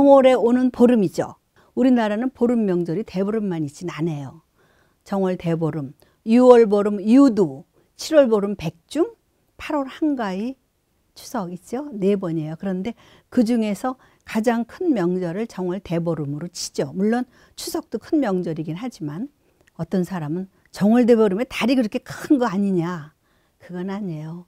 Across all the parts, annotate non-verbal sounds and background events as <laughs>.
정월에 오는 보름이죠. 우리나라는 보름 명절이 대보름만 있진 않아요. 정월 대보름, 6월 보름 유두, 7월 보름 백중, 8월 한가위, 추석 있죠. 네 번이에요. 그런데 그 중에서 가장 큰 명절을 정월 대보름으로 치죠. 물론 추석도 큰 명절이긴 하지만 어떤 사람은 정월 대보름에 달이 그렇게 큰 거 아니냐. 그건 아니에요.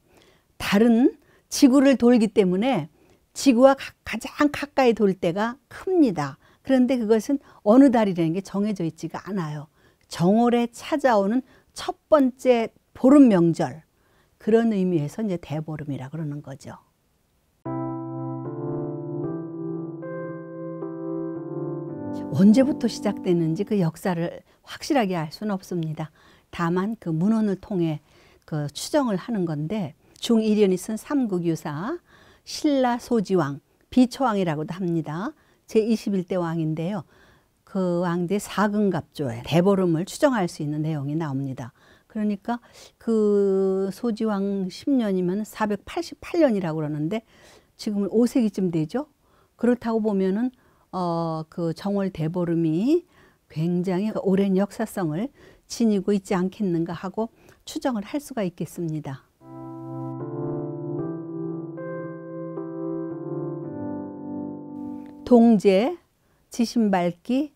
달은 지구를 돌기 때문에 지구와 가장 가까이 돌 때가 큽니다. 그런데 그것은 어느 달이라는 게 정해져 있지가 않아요. 정월에 찾아오는 첫 번째 보름 명절 그런 의미에서 이제 대보름이라 그러는 거죠. 언제부터 시작되는지 그 역사를 확실하게 알 수는 없습니다. 다만 그 문헌을 통해 그 추정을 하는 건데 중일연이쓴 삼국유사 신라 소지왕, 비처왕이라고도 합니다. 제21대 왕인데요. 그 왕제 4금 갑조의 대보름을 추정할 수 있는 내용이 나옵니다. 그러니까 그 소지왕 10년이면 488년이라고 그러는데 지금은 5세기쯤 되죠. 그렇다고 보면은 어그 정월 대보름이 굉장히 오랜 역사성을 지니고 있지 않겠는가 하고 추정을 할 수가 있겠습니다. 동제, 지신밟기,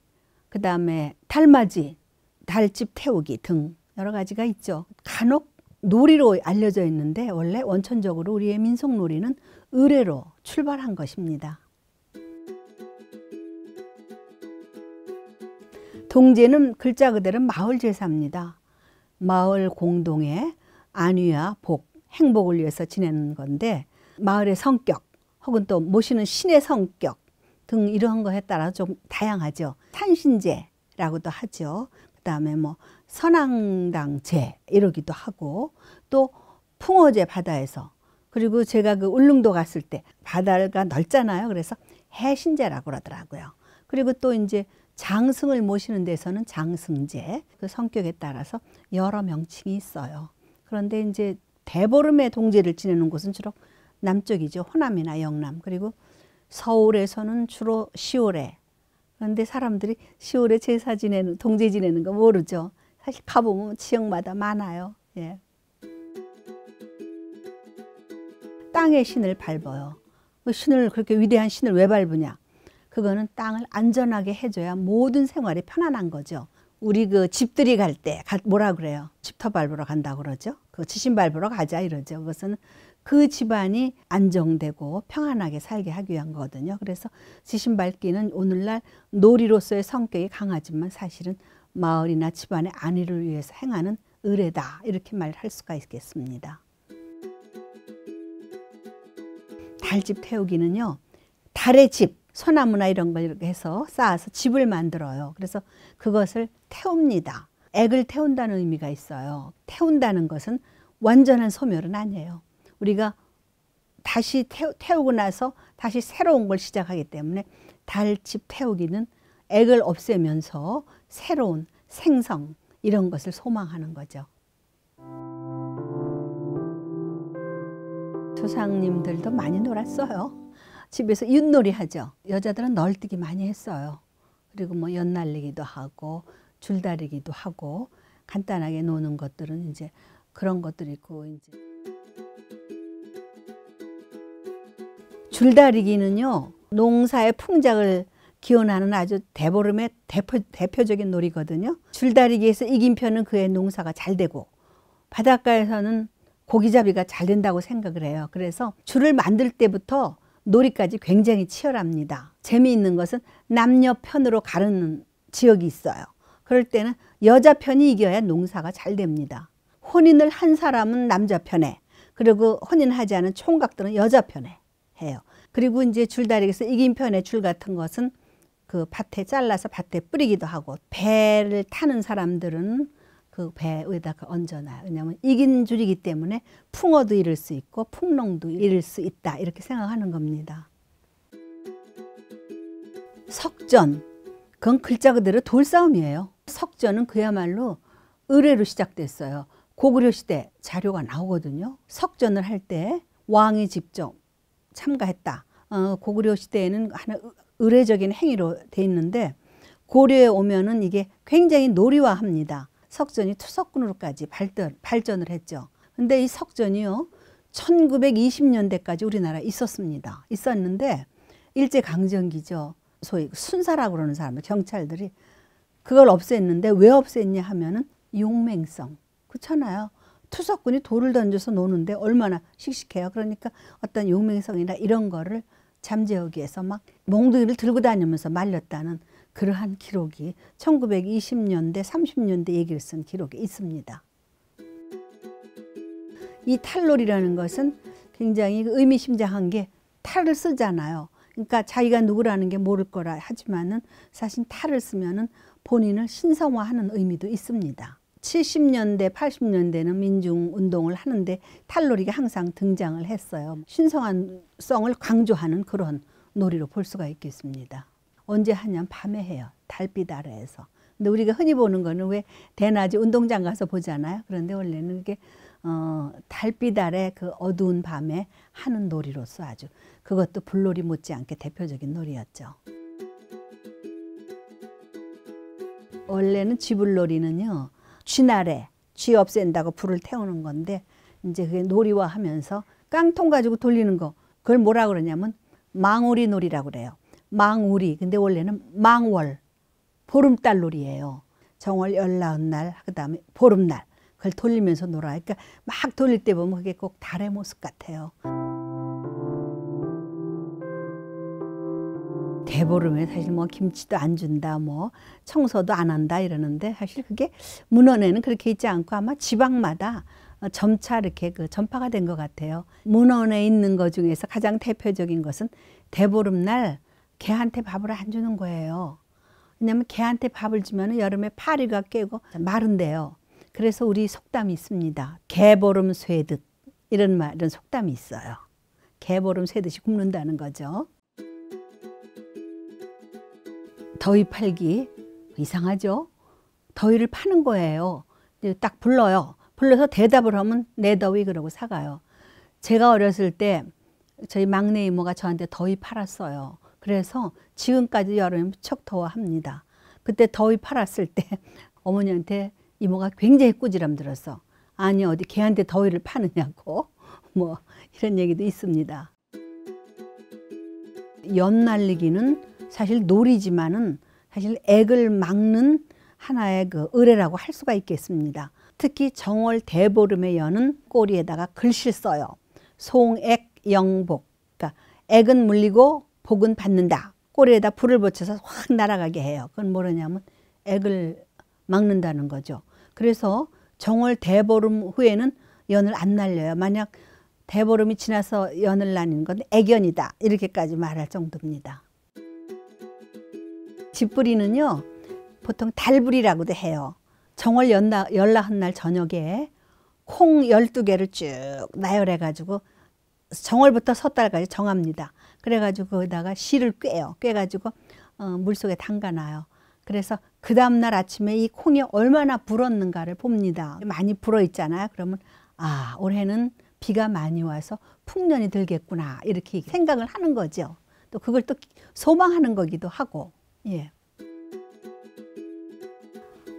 그 다음에 달맞이, 달집 태우기 등 여러 가지가 있죠. 간혹 놀이로 알려져 있는데 원래 원천적으로 우리의 민속놀이는 의뢰로 출발한 것입니다. 동제는 글자 그대로 마을 제사입니다. 마을 공동의 안위와 복, 행복을 위해서 지내는 건데 마을의 성격 혹은 또 모시는 신의 성격 등 이러한 거에 따라 좀 다양하죠. 탄신제라고도 하죠. 그다음에 뭐 선왕당제 이러기도 하고 또 풍어제 바다에서 그리고 제가 그 울릉도 갔을 때 바다가 넓잖아요. 그래서 해신제라고 그러더라고요. 그리고 또 이제 장승을 모시는 데서는 장승제 그 성격에 따라서 여러 명칭이 있어요. 그런데 이제 대보름의 동제를 지내는 곳은 주로 남쪽이죠. 호남이나 영남 그리고 서울에서는 주로 시월에 그런데 사람들이 시월에 제사 지내는 동제 지내는 거 모르죠. 사실 가보면 지역마다 많아요. 예. 땅의 신을 밟아요. 그 신을 그렇게 위대한 신을 왜 밟으냐? 그거는 땅을 안전하게 해줘야 모든 생활이 편안한 거죠. 우리 그 집들이 갈 때 뭐라 그래요? 집터 밟으러 간다 그러죠. 그 지신 밟으러 가자 이러죠. 그것은 그 집안이 안정되고 평안하게 살게 하기 위한 거거든요. 그래서 지신 밝기는 오늘날 놀이로서의 성격이 강하지만 사실은 마을이나 집안의 안위를 위해서 행하는 의뢰다 이렇게 말할 수가 있겠습니다. 달집 태우기는요. 달의 집, 소나무나 이런 걸 이렇게 해서 쌓아서 집을 만들어요. 그래서 그것을 태웁니다. 액을 태운다는 의미가 있어요. 태운다는 것은 완전한 소멸은 아니에요. 우리가 다시 태우, 고 나서 다시 새로운 걸 시작하기 때문에 달 집 태우기는 액을 없애면서 새로운 생성 이런 것을 소망하는 거죠. 조상님들도 많이 놀았어요. 집에서 윷놀이 하죠. 여자들은 널뛰기 많이 했어요. 그리고 뭐 연날리기도 하고 줄다리기도 하고 간단하게 노는 것들은 이제 그런 것들이 있고 이제. 줄다리기는요 농사의 풍작을 기원하는 아주 대보름의 대표, 대표적인 놀이거든요. 줄다리기에서 이긴 편은 그의 농사가 잘 되고 바닷가에서는 고기잡이가 잘 된다고 생각을 해요. 그래서 줄을 만들 때부터 놀이까지 굉장히 치열합니다. 재미있는 것은 남녀 편으로 가르는 지역이 있어요. 그럴 때는 여자 편이 이겨야 농사가 잘 됩니다. 혼인을 한 사람은 남자 편에 그리고 혼인하지 않은 총각들은 여자 편에 해요. 그리고 이제 줄다리기에서 이긴 편의 줄 같은 것은 그 밭에 잘라서 밭에 뿌리기도 하고 배를 타는 사람들은 그 배에다가 그 얹어놔요. 왜냐하면 이긴 줄이기 때문에 풍어도 잃을 수 있고 풍농도 잃을 수 있다 이렇게 생각하는 겁니다. 석전 그건 글자 그대로 돌싸움이에요. 석전은 그야말로 의뢰로 시작됐어요. 고구려 시대 자료가 나오거든요. 석전을 할 때 왕이 직접 참가했다. 어, 고구려 시대에는 하나 의례적인 행위로 돼 있는데 고려에 오면은 이게 굉장히 놀이화합니다. 석전이 투석군으로까지 발전, 발전을 했죠. 근데 이 석전이요. 1920년대까지 우리나라에 있었습니다. 있었는데 일제 강점기죠. 소위 순사라고 그러는 사람들 경찰들이 그걸 없앴는데 왜 없앴냐 하면은 용맹성. 그렇잖아요. 투석군이 돌을 던져서 노는데 얼마나 씩씩해요. 그러니까 어떤 용맹성이나 이런 거를 잠재우기 위해서 막 몽둥이를 들고 다니면서 말렸다는 그러한 기록이 1920년대, 30년대 얘기를 쓴 기록이 있습니다. 이 탈놀이라는 것은 굉장히 의미심장한 게 탈을 쓰잖아요. 그러니까 자기가 누구라는 게 모를 거라 하지만은 사실 탈을 쓰면은 본인을 신성화하는 의미도 있습니다. 70년대, 80년대는 민중운동을 하는데 탈놀이가 항상 등장을 했어요. 신성한성을 강조하는 그런 놀이로 볼 수가 있겠습니다. 언제 하냐면 밤에 해요. 달빛 아래에서. 근데 우리가 흔히 보는 거는 왜 대낮에 운동장 가서 보잖아요. 그런데 원래는 이게 어, 달빛 아래 그 어두운 밤에 하는 놀이로서 아주 그것도 불놀이 못지않게 대표적인 놀이였죠. 원래는 지불놀이는요 쥐나래, 쥐 없앤다고 불을 태우는 건데 이제 그게 놀이화 하면서 깡통 가지고 돌리는 거 그걸 뭐라 그러냐면 망우리 놀이라고 그래요. 망우리. 근데 원래는 망월. 보름달 놀이예요. 정월 열나흔 날, 그다음에 보름날. 그걸 돌리면서 놀아. 요 그러니까 막 돌릴 때 보면 그게 꼭 달의 모습 같아요. 배부름에 사실 뭐 김치도 안 준다 뭐 청소도 안 한다 이러는데 사실 그게 문헌에는 그렇게 있지 않고 아마 지방마다 어, 점차 이렇게 그 전파가 된 것 같아요. 문헌에 있는 것 중에서 가장 대표적인 것은 대보름날 개한테 밥을 안 주는 거예요. 왜냐하면 개한테 밥을 주면 여름에 파리가 깨고 마른대요 그래서 우리 속담이 있습니다. 개보름 쇠듯 이런 말 이런 속담이 있어요. 개보름 쇠듯이 굽는다는 거죠. 더위 팔기 이상하죠? 더위를 파는 거예요. 딱 불러요. 불러서 대답을 하면 내 더위 그러고 사가요. 제가 어렸을 때 저희 막내 이모가 저한테 더위 팔았어요. 그래서 지금까지 여름이 무척 더워합니다. 그때 더위 팔았을 때 <laughs> 어머니한테 이모가 굉장히 꾸지람 들었어. 아니 어디 걔한테 더위를 파느냐고 <laughs> 뭐 이런 얘기도 있습니다. 연 날리기는 사실 놀이지만은 사실 액을 막는 하나의 그 의뢰라고 할 수가 있겠습니다. 특히 정월 대보름에 여는 꼬리에다가 글씨를 써요. 송액 영복. 그러니까 액은 물리고 복은 받는다. 꼬리에다 불을 붙여서 확 날아가게 해요. 그건 뭐냐면 액을 막는다는 거죠. 그래서 정월 대보름 후에는 연을 안 날려요. 만약 대보름이 지나서 연을 나는 건 애견이다. 이렇게까지 말할 정도입니다. 집뿌리는요 보통 달부리라고도 해요. 정월 연나, 연나한날 저녁에 콩 열두 개를쭉 나열해 가지고 정월부터 섣달까지 정합니다. 그래 가지고 거기다가 실을 꿰요. 꿰 가지고 어, 물속에 담가 놔요. 그래서 그 다음 날 아침에 이 콩이 얼마나 불었는가를 봅니다. 많이 불어 있잖아요. 그러면 아, 올해는 비가 많이 와서 풍년이 들겠구나. 이렇게 생각을 하는 거죠. 또 그걸 또 소망하는 거기도 하고 예.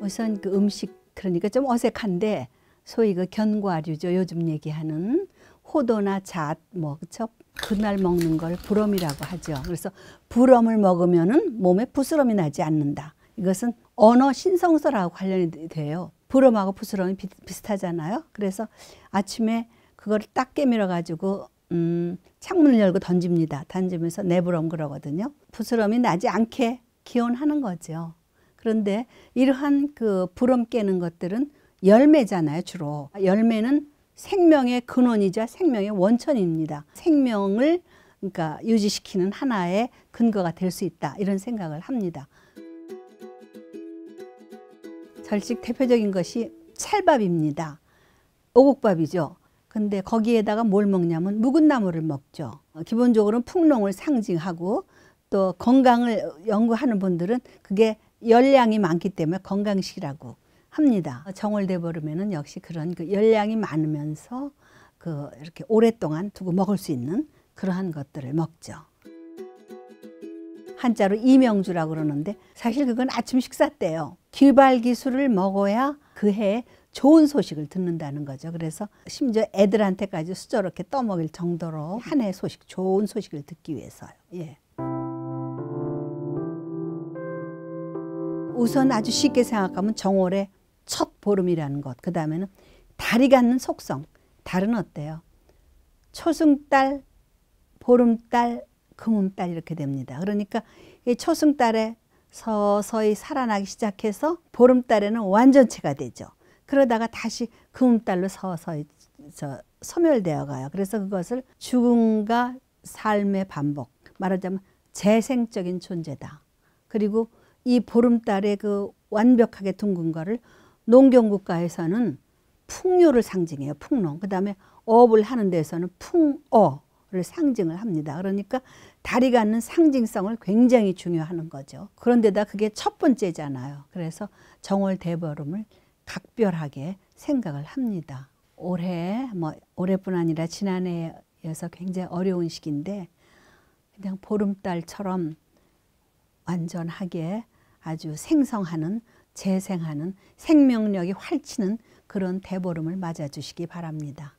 우선 그 음식 그러니까 좀 어색한데 소위 그 견과류죠. 요즘 얘기하는 호도나 잣뭐 그쵸? 그날 먹는 걸 부럼이라고 하죠. 그래서 부럼을 먹으면은 몸에 부스럼이 나지 않는다. 이것은 언어 신성서라고 관련이 돼요. 부럼하고 부스럼이 비, 비슷하잖아요. 그래서 아침에 그걸 딱 깨밀어 가지고 음, 창문을 열고 던집니다. 던지면서 내부럼 그러거든요. 부스럼이 나지 않게 기원하는 거죠. 그런데 이러한 그 부럼 깨는 것들은 열매잖아요, 주로. 열매는 생명의 근원이자 생명의 원천입니다. 생명을 그러니까 유지시키는 하나의 근거가 될 수 있다. 이런 생각을 합니다. 절식 대표적인 것이 찰밥입니다. 오곡밥이죠. 근데 거기에다가 뭘 먹냐면 묵은 나물을 먹죠. 기본적으로는 풍농을 상징하고 또 건강을 연구하는 분들은 그게 열량이 많기 때문에 건강식이라고 합니다. 정월돼 버리면은 역시 그런 그 열량이 많으면서 그 이렇게 오랫동안 두고 먹을 수 있는 그러한 것들을 먹죠. 한자로 이명주라고 그러는데 사실 그건 아침 식사 때요. 길발기술을 먹어야 그 해에 좋은 소식을 듣는다는 거죠. 그래서 심지어 애들한테까지 수저렇게 떠먹일 정도로 한 해 소식, 좋은 소식을 듣기 위해서요. 예. 우선 아주 쉽게 생각하면 정월의 첫 보름이라는 것. 그 다음에는 달이 갖는 속성. 달은 어때요? 초승달, 보름달, 금음달 이렇게 됩니다. 그러니까 이 초승달에 서서히 살아나기 시작해서 보름달에는 완전체가 되죠. 그러다가 다시 금음달로 서서히 저 소멸되어 가요. 그래서 그것을 죽음과 삶의 반복, 말하자면 재생적인 존재다. 그리고 이 보름달에 그 완벽하게 둥근 거를 농경국가에서는 풍요를 상징해요. 풍농. 그 다음에 업을 하는 데서는 풍어를 상징을 합니다. 그러니까 달이 갖는 상징성을 굉장히 중요하는 거죠. 그런데다 그게 첫 번째잖아요. 그래서 정월 대보름을 각별하게 생각을 합니다. 올해 뭐 올해뿐 아니라 지난해에서 굉장히 어려운 시기인데 그냥 보름달처럼 완전하게 아주 생성하는 재생하는 생명력이 활치는 그런 대보름을 맞아 주시기 바랍니다.